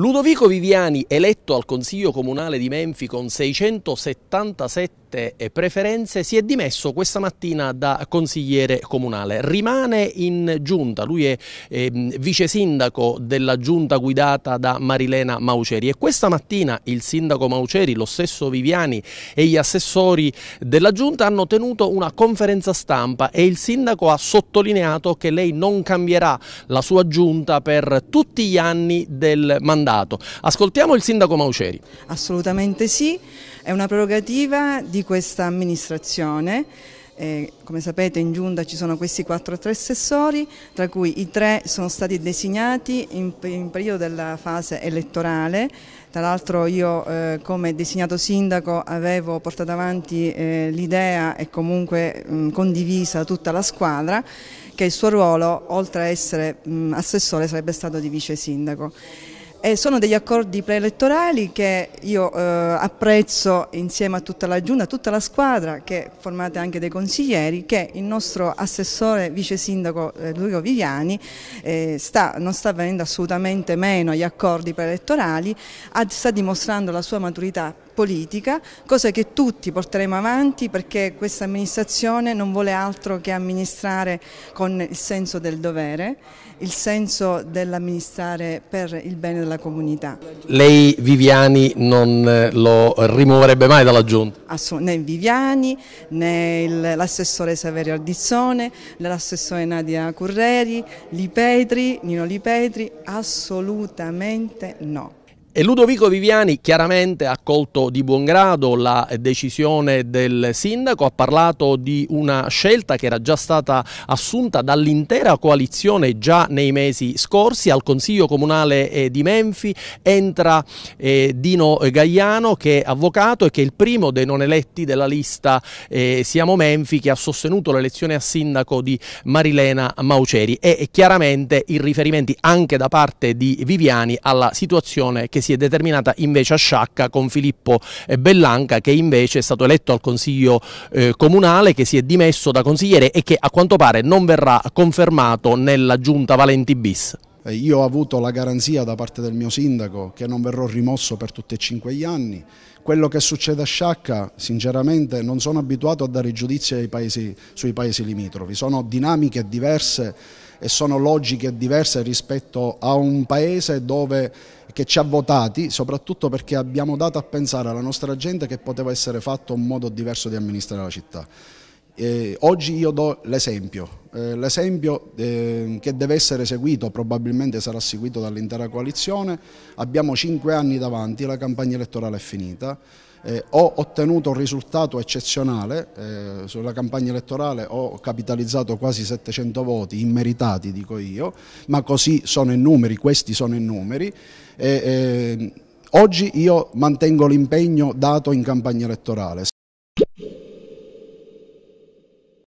Ludovico Viviani, eletto al Consiglio Comunale di Menfi con 677 scelte e preferenze, si è dimesso questa mattina da consigliere comunale. Rimane in giunta, lui è eh, vice sindaco della giunta guidata da Marilena Mauceri e questa mattina il sindaco Mauceri, lo stesso Viviani e gli assessori della giunta hanno tenuto una conferenza stampa e il sindaco ha sottolineato che lei non cambierà la sua giunta per tutti gli anni del mandato. Ascoltiamo il sindaco Mauceri. Assolutamente sì, è una prerogativa di di questa amministrazione. Eh, come sapete in giunta ci sono questi quattro tre assessori, tra cui i tre sono stati designati in, in periodo della fase elettorale. Tra l'altro io eh, come designato sindaco avevo portato avanti eh, l'idea e comunque mh, mm, condivisa tutta la squadra che il suo ruolo, oltre a essere mh, mm, assessore, sarebbe stato di vice sindaco. E sono degli accordi preelettorali che io eh, apprezzo insieme a tutta la giunta, a tutta la squadra che formate anche dei consiglieri che il nostro assessore vice sindaco eh, Lurio Viviani eh, sta, non sta venendo assolutamente meno agli accordi preelettorali, sta dimostrando la sua maturità politica, cosa che tutti porteremo avanti perché questa amministrazione non vuole altro che amministrare con il senso del dovere, il senso dell'amministrare per il bene della comunità. Lei Viviani non eh, lo rimuoverebbe mai dalla Giunta? né Viviani, né l'assessore Saverio Ardizzone, né l'assessore Nadia Curreri, Lipetri, Nino Lipetri, assolutamente no. E Ludovico Viviani chiaramente ha accolto di buon grado la decisione del sindaco, ha parlato di una scelta che era già stata assunta dall'intera coalizione già nei mesi scorsi al Consiglio Comunale eh, di Menfi, entra eh, Dino Gagliano che è avvocato e che è il primo dei non eletti della lista eh, Siamo Menfi che ha sostenuto l'elezione a sindaco di Marilena Mauceri e chiaramente i riferimenti anche da parte di Viviani alla situazione che che si è determinata invece a Sciacca con Filippo eh, Bellanca che invece è stato eletto al Consiglio eh, Comunale, che si è dimesso da consigliere e che a quanto pare non verrà confermato nella giunta Valenti bis. Eh, io ho avuto la garanzia da parte del mio sindaco che non verrò rimosso per tutti e cinque gli anni. Quello che succede a Sciacca, sinceramente, non sono abituato a dare giudizi paesi, sui paesi limitrofi. Sono dinamiche diverse e sono logiche diverse rispetto a un paese dove, che ci ha votati, soprattutto perché abbiamo dato a pensare alla nostra gente che poteva essere fatto un modo diverso di amministrare la città. Eh, oggi io do l'esempio, eh, l'esempio eh, che deve essere seguito, probabilmente sarà seguito dall'intera coalizione, abbiamo cinque anni davanti, la campagna elettorale è finita, eh, ho ottenuto un risultato eccezionale eh, sulla campagna elettorale, ho capitalizzato quasi 700 voti, immeritati dico io, ma così sono i numeri, questi sono i numeri. Eh, ehm, oggi io mantengo l'impegno dato in campagna elettorale.